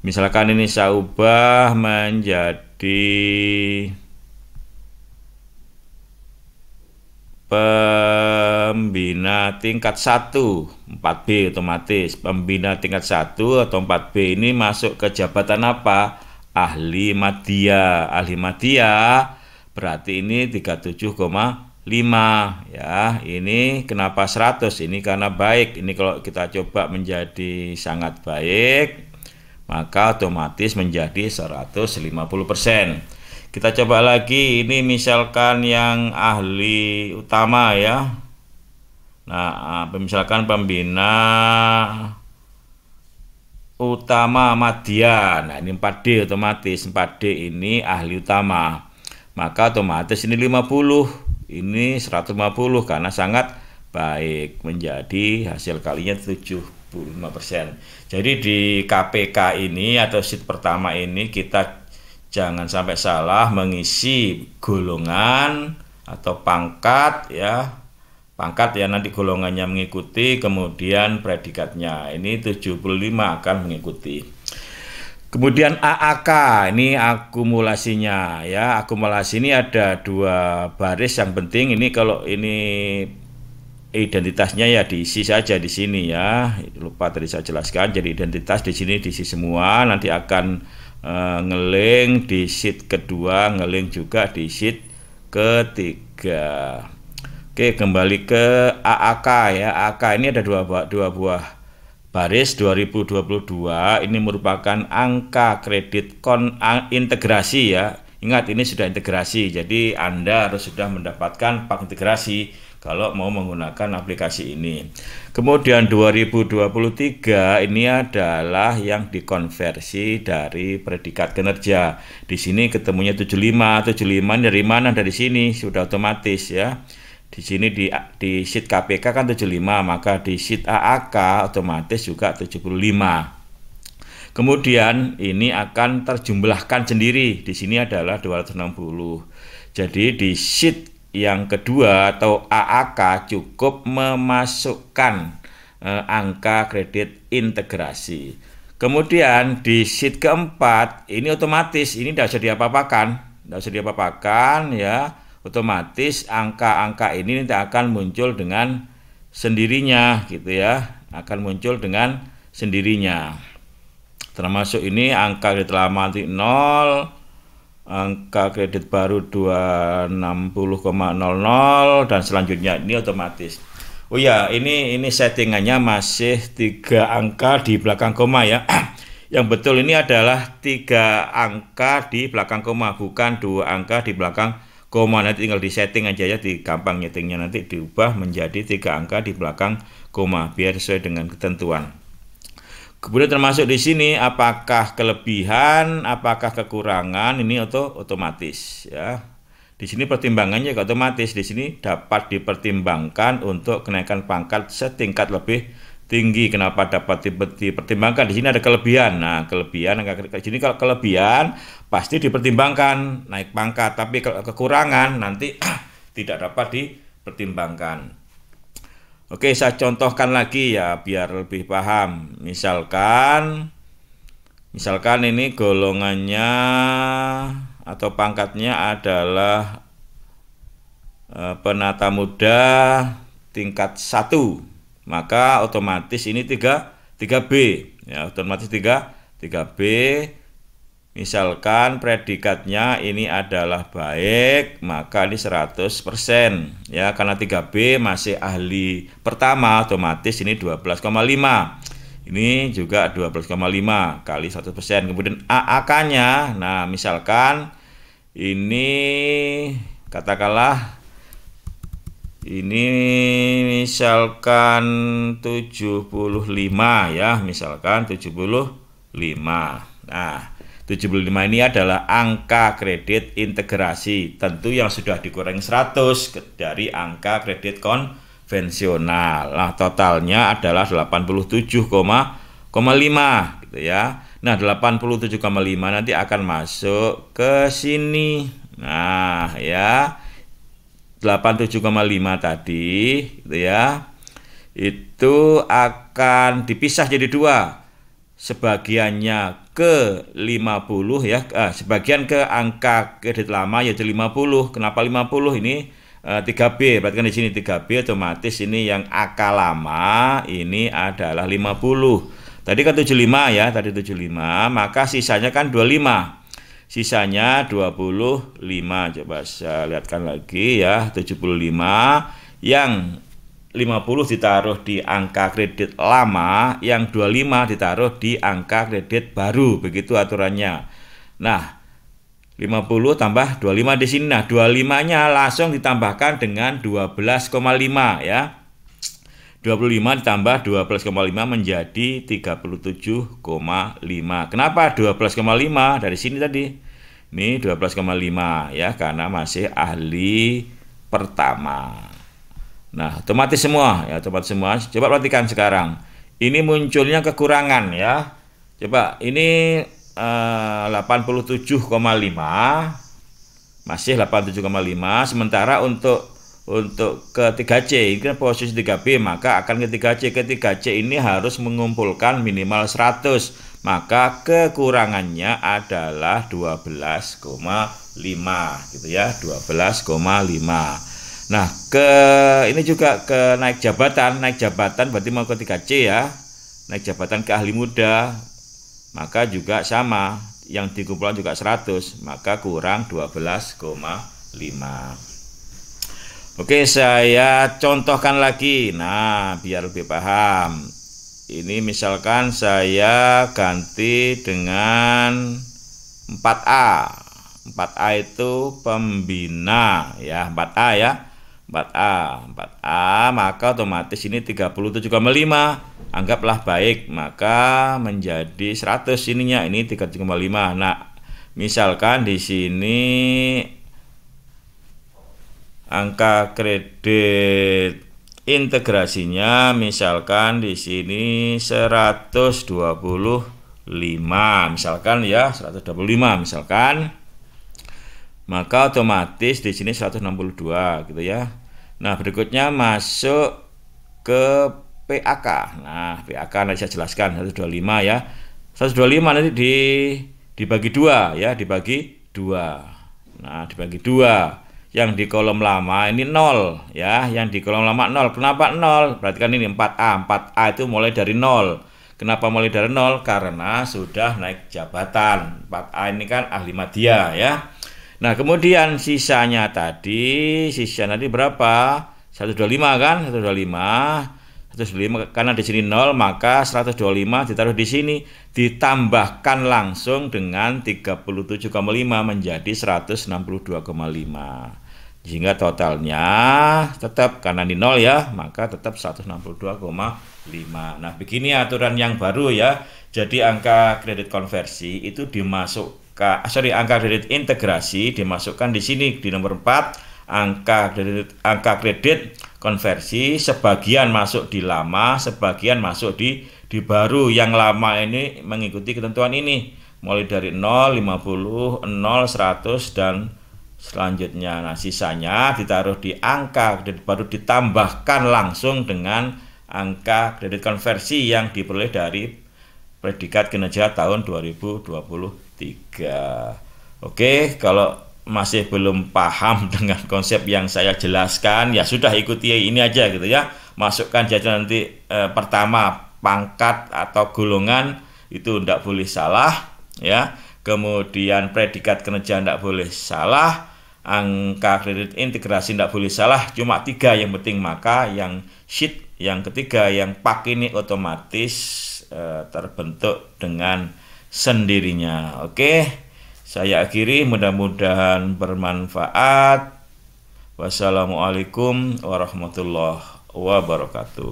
Misalkan ini saya ubah menjadi pembina tingkat 1 4B otomatis pembina tingkat 1 atau 4B ini masuk ke jabatan apa ahli madya ahli madya berarti ini 37,5 ya ini kenapa 100 ini karena baik ini kalau kita coba menjadi sangat baik maka otomatis menjadi 150%. Kita coba lagi ini misalkan yang ahli utama ya. Nah, misalkan pembina utama madya. Nah, ini 4D otomatis. 4D ini ahli utama. Maka otomatis ini 50, ini 150 karena sangat baik menjadi hasil kalinya 7. 75%. Jadi di KPK ini atau sheet pertama ini kita jangan sampai salah mengisi golongan atau pangkat ya. Pangkat ya nanti golongannya mengikuti kemudian predikatnya. Ini 75 akan mengikuti. Kemudian AAK ini akumulasinya ya. Akumulasi ini ada dua baris yang penting ini kalau ini identitasnya ya diisi saja di sini ya lupa tadi saya jelaskan jadi identitas di sini diisi semua nanti akan e, ngeling di sheet kedua ngeling juga di sheet ketiga oke kembali ke AAK ya AAK ini ada dua buah, dua buah baris 2022 ini merupakan angka kredit kon integrasi ya ingat ini sudah integrasi jadi Anda harus sudah mendapatkan pak integrasi kalau mau menggunakan aplikasi ini. Kemudian 2023 ini adalah yang dikonversi dari predikat kinerja. Di sini ketemunya 75, 75 dari mana? Dari sini sudah otomatis ya di sini di di sheet KPK kan 75 maka di sheet AAK otomatis juga 75 kemudian ini akan terjumlahkan sendiri di sini adalah 260 jadi di sheet yang kedua atau AAK cukup memasukkan eh, angka kredit integrasi. Kemudian di sheet keempat ini otomatis ini tidak usah diapa-apakan, tidak usah diapa-apakan ya, otomatis angka-angka ini tidak akan muncul dengan sendirinya gitu ya, akan muncul dengan sendirinya. Termasuk ini angka kredit lama nanti 0, angka kredit baru 260,00 dan selanjutnya ini otomatis. Oh ya, ini ini settingannya masih tiga angka di belakang koma ya. Yang betul ini adalah tiga angka di belakang koma, bukan dua angka di belakang koma. Nanti tinggal di setting aja ya, di gampang nyetingnya nanti diubah menjadi tiga angka di belakang koma biar sesuai dengan ketentuan. Kemudian termasuk di sini apakah kelebihan, apakah kekurangan ini auto otomatis ya. Di sini pertimbangannya otomatis di sini dapat dipertimbangkan untuk kenaikan pangkat setingkat lebih tinggi. Kenapa dapat dipertimbangkan? Di sini ada kelebihan. Nah, kelebihan di sini kalau kelebihan pasti dipertimbangkan naik pangkat, tapi kalau kekurangan nanti tidak dapat dipertimbangkan. Oke, saya contohkan lagi ya biar lebih paham. Misalkan misalkan ini golongannya atau pangkatnya adalah eh, penata muda tingkat 1 maka otomatis ini 3 3B ya otomatis 3 3B Misalkan predikatnya ini adalah baik, maka ini 100%. Ya, karena 3B masih ahli pertama, otomatis ini 12,5. Ini juga 12,5 kali 100%. Kemudian AAK-nya, nah misalkan ini katakanlah ini misalkan 75 ya, misalkan 75. Nah, 75 ini adalah angka kredit integrasi, tentu yang sudah dikurangi 100 dari angka kredit konvensional. Nah, totalnya adalah 87,5 gitu ya. Nah, 87,5 nanti akan masuk ke sini. Nah, ya. 87,5 tadi gitu ya. Itu akan dipisah jadi dua. Sebagiannya ke-50 ya eh, sebagian ke angka kredit lama yaitu 50 kenapa 50 ini eh, 3B berarti kan di sini 3B otomatis ini yang angka lama ini adalah 50 tadi kan 75 ya tadi 75 maka sisanya kan 25 sisanya 25 coba saya lihatkan lagi ya 75 yang 50 ditaruh di angka kredit lama, yang 25 ditaruh di angka kredit baru, begitu aturannya. Nah, 50 tambah 25 di sini. Nah, 25-nya langsung ditambahkan dengan 12,5 ya. 25 ditambah 12,5 menjadi 37,5. Kenapa 12,5? Dari sini tadi. Ini 12,5 ya karena masih ahli pertama. Nah, otomatis semua ya, otomatis semua. Coba perhatikan sekarang. Ini munculnya kekurangan ya. Coba ini eh, uh, 87,5 masih 87,5 sementara untuk untuk ke 3C ini kan posisi 3B maka akan ke 3C ke 3C ini harus mengumpulkan minimal 100 maka kekurangannya adalah 12,5 gitu ya 12,5 Nah, ke ini juga ke naik jabatan, naik jabatan berarti mau ke 3C ya. Naik jabatan ke ahli muda, maka juga sama, yang dikumpulkan juga 100, maka kurang 12,5. Oke, saya contohkan lagi. Nah, biar lebih paham. Ini misalkan saya ganti dengan 4A. 4A itu pembina ya, 4A ya 4A 4A maka otomatis ini 37,5 anggaplah baik maka menjadi 100 ininya ini 37,5 nah misalkan di sini angka kredit integrasinya misalkan di sini 125 misalkan ya 125 misalkan maka otomatis di sini 162 gitu ya Nah, berikutnya masuk ke PAK. Nah, PAK nanti saya jelaskan 125 ya. 125 nanti di dibagi dua ya, dibagi dua. Nah, dibagi dua. Yang di kolom lama ini 0 ya, yang di kolom lama 0. Kenapa 0? Perhatikan ini 4A. 4A itu mulai dari 0. Kenapa mulai dari 0? Karena sudah naik jabatan. 4A ini kan ahli media ya. Nah, kemudian sisanya tadi, sisa nanti berapa? 125 kan? 125. 125 karena di sini 0, maka 125 ditaruh di sini, ditambahkan langsung dengan 37,5 menjadi 162,5. Sehingga totalnya tetap karena di 0 ya, maka tetap 162,5. Nah, begini aturan yang baru ya. Jadi angka kredit konversi itu dimasuk angka sorry angka kredit integrasi dimasukkan di sini di nomor 4 angka kredit angka kredit konversi sebagian masuk di lama sebagian masuk di di baru yang lama ini mengikuti ketentuan ini mulai dari 0 50 0 100 dan selanjutnya nah sisanya ditaruh di angka kredit baru ditambahkan langsung dengan angka kredit konversi yang diperoleh dari predikat kinerja tahun 2020 tiga. Oke, kalau masih belum paham dengan konsep yang saya jelaskan, ya sudah ikuti ini aja gitu ya. Masukkan jajan nanti e, pertama pangkat atau golongan itu tidak boleh salah ya. Kemudian predikat kerja tidak boleh salah, angka kredit integrasi tidak boleh salah. Cuma tiga yang penting maka yang sheet yang ketiga yang pak ini otomatis e, terbentuk dengan sendirinya. Oke, saya akhiri mudah-mudahan bermanfaat. Wassalamualaikum warahmatullahi wabarakatuh.